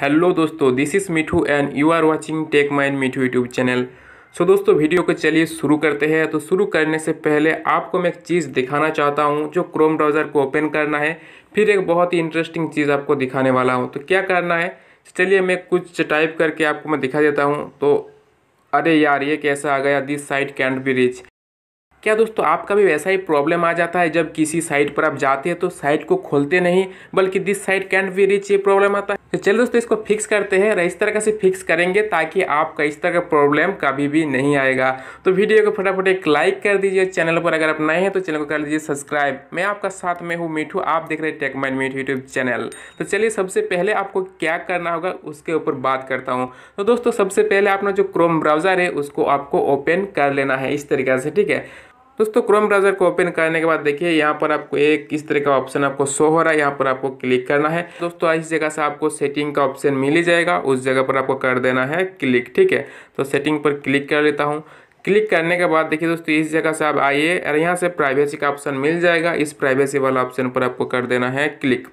hello दोस्तों this is Mithu and you are watching tech mine Mithu YouTube channel so दोस्तों video को चलिए शुरू करते हैं तो शुरू करने से पहले आपको मैं एक चीज़ दिखाना चाहता हूँ जो क्रोम ब्राउज़र को ओपन करना है फिर एक बहुत ही इंटरेस्टिंग चीज़ आपको दिखाने वाला हूं तो क्या करना है चलिए मैं कुछ टाइप करके आपको मैं दिखा देता हूँ तो अरे यार ये कैसा आ गया this site can't be reach क्या दोस्तों आपका भी वैसा ही प्रॉब्लम आ जाता है जब किसी साइट पर आप जाते हैं तो साइट को खोलते नहीं बल्कि this site can't be reach ये प्रॉब्लम आता है तो चलिए दोस्तों इसको फिक्स करते हैं इस तरह से फिक्स करेंगे ताकि आपका इस तरह का प्रॉब्लम कभी भी नहीं आएगा तो वीडियो को फटाफट एक लाइक कर दीजिए चैनल पर अगर आप नए हैं तो चैनल को कर लीजिए सब्सक्राइब मैं आपका साथ में हूँ मीठू आप देख रहे हैं tech mind Mithu YouTube channel तो चलिए सबसे पहले आपको क्या करना होगा उसके ऊपर बात करता हूँ तो दोस्तों सबसे पहले अपना जो क्रोम ब्राउज़र है उसको आपको ओपन कर लेना है इस तरीके से ठीक है दोस्तों क्रोम ब्राउज़र को ओपन करने के बाद देखिए यहाँ पर आपको एक इस तरह का ऑप्शन आपको शो हो रहा है यहाँ पर आपको क्लिक करना है दोस्तों इस जगह से आपको सेटिंग का ऑप्शन मिल ही जाएगा उस जगह पर आपको कर देना है क्लिक ठीक है तो सेटिंग पर क्लिक कर लेता हूँ क्लिक करने के बाद देखिए दोस्तों इस जगह से आप आइए और यहाँ से प्राइवेसी का ऑप्शन मिल जाएगा इस प्राइवेसी वाला ऑप्शन पर आपको कर देना है क्लिक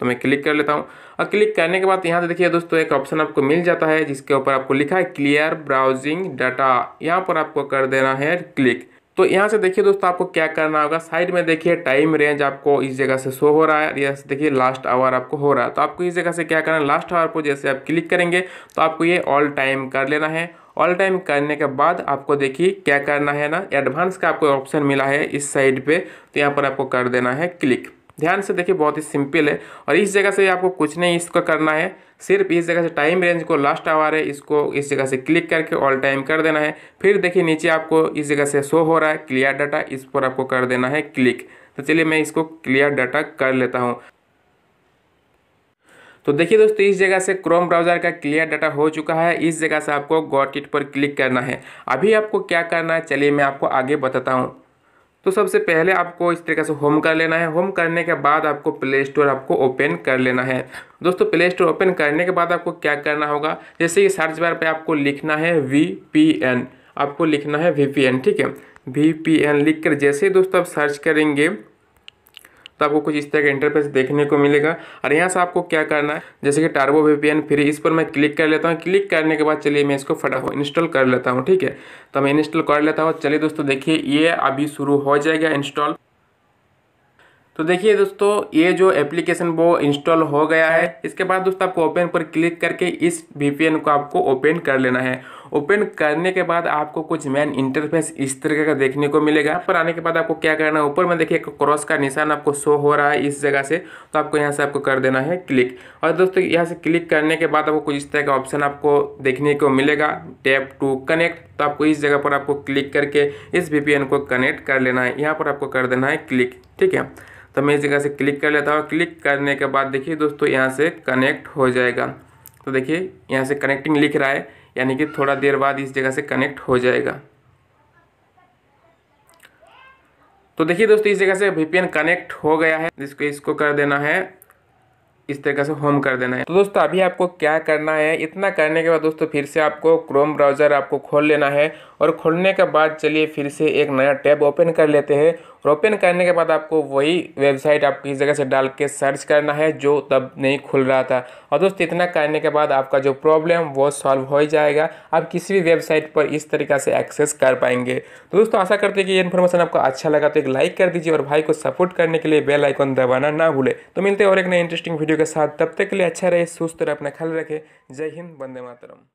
तो मैं क्लिक कर लेता हूँ और क्लिक करने के बाद यहाँ से देखिए दोस्तों एक ऑप्शन आपको मिल जाता है जिसके ऊपर आपको लिखा है क्लियर ब्राउजिंग डाटा यहाँ पर आपको कर देना है क्लिक तो यहाँ से देखिए दोस्तों आपको क्या करना होगा साइड में देखिए टाइम रेंज आपको इस जगह से शो हो रहा है यहाँ से देखिए लास्ट आवर आपको हो रहा है तो आपको इस जगह से क्या करना है लास्ट आवर को जैसे आप क्लिक करेंगे तो आपको ये ऑल टाइम कर लेना है ऑल टाइम करने के बाद आपको देखिए क्या करना है ना एडवांस का आपको ऑप्शन मिला है इस साइड पर तो यहाँ पर आपको कर देना है क्लिक ध्यान से देखिए बहुत ही सिंपल है और इस जगह से आपको कुछ नहीं इसको करना है सिर्फ इस जगह से टाइम रेंज को लास्ट आवर है इसको इस जगह से क्लिक करके ऑल टाइम कर देना है फिर देखिए नीचे आपको इस जगह से शो हो रहा है क्लियर डाटा इस पर आपको कर देना है क्लिक तो चलिए मैं इसको क्लियर डाटा कर लेता हूँ तो देखिए दोस्तों इस जगह से क्रोम ब्राउज़र का क्लियर डाटा हो चुका है इस जगह से आपको गॉट इट पर क्लिक करना है अभी आपको क्या करना है चलिए मैं आपको आगे बताता हूँ तो सबसे पहले आपको इस तरीके से होम कर लेना है होम करने के बाद आपको प्ले स्टोर आपको ओपन कर लेना है दोस्तों प्ले स्टोर ओपन करने के बाद आपको क्या करना होगा जैसे कि सर्च बार पे आपको लिखना है वी पी एन आपको लिखना है वी पी एन ठीक है वी पी एन लिख कर जैसे दोस्तों आप सर्च करेंगे तो आपको कुछ इस तरह का इंटरफेस देखने को मिलेगा और यहाँ से आपको क्या करना है जैसे कि टार्बो वी फ्री इस पर मैं क्लिक कर लेता हूँ क्लिक करने के बाद चलिए मैं इसको फटाफट इंस्टॉल कर लेता हूँ ठीक है तो मैं इंस्टॉल कर लेता हूँ चलिए दोस्तों देखिए ये अभी शुरू हो जाएगा इंस्टॉल तो देखिए दोस्तों ये जो एप्लीकेशन वो इंस्टॉल हो गया है इसके बाद दोस्तों आपको ओपन पर क्लिक करके इस वीपीएन को आपको ओपन कर लेना है ओपन करने के बाद आपको कुछ मेन इंटरफेस इस तरीके का देखने को मिलेगा यहाँ पर आने के बाद आपको क्या करना है ऊपर में देखिए क्रॉस का निशान आपको शो हो रहा है इस जगह से तो आपको यहाँ से आपको कर देना है क्लिक और दोस्तों यहाँ से क्लिक करने के बाद आपको कुछ इस तरह का ऑप्शन आपको देखने को मिलेगा टैप टू कनेक्ट तो आपको इस जगह पर आपको क्लिक करके इस वी को कनेक्ट कर लेना है यहाँ पर आपको कर देना है क्लिक ठीक है तो मैं इस जगह से क्लिक कर लेता हूँ क्लिक करने के बाद देखिए दोस्तों यहाँ से कनेक्ट हो जाएगा तो देखिए यहाँ से कनेक्टिंग लिख रहा है यानी कि थोड़ा देर बाद इस जगह से कनेक्ट हो जाएगा तो देखिए दोस्तों इस जगह से वीपीएन कनेक्ट हो गया है जिसको इसको कर देना है इस तरीके से होम कर देना है तो दोस्तों अभी आपको क्या करना है इतना करने के बाद दोस्तों फिर से आपको क्रोम ब्राउज़र आपको खोल लेना है और खोलने के बाद चलिए फिर से एक नया टैब ओपन कर लेते हैं और ओपन करने के बाद आपको वही वेबसाइट आप किसी जगह से डाल के सर्च करना है जो तब नहीं खुल रहा था और दोस्तों इतना करने के बाद आपका जो प्रॉब्लम वो सॉल्व हो जाएगा आप किसी भी वेबसाइट पर इस तरीका से एक्सेस कर पाएंगे तो दोस्तों आशा करते हैं कि ये इन्फॉर्मेशन आपको अच्छा लगा तो एक लाइक कर दीजिए और भाई को सपोर्ट करने के लिए बेल आइकॉन दबाना ना भूले तो मिलते हैं और एक नए इंटरेस्टिंग वीडियो के साथ तब तक के लिए अच्छा रहे सुस्त रहे अपना ख्याल रखें जय हिंद वंदे मातरम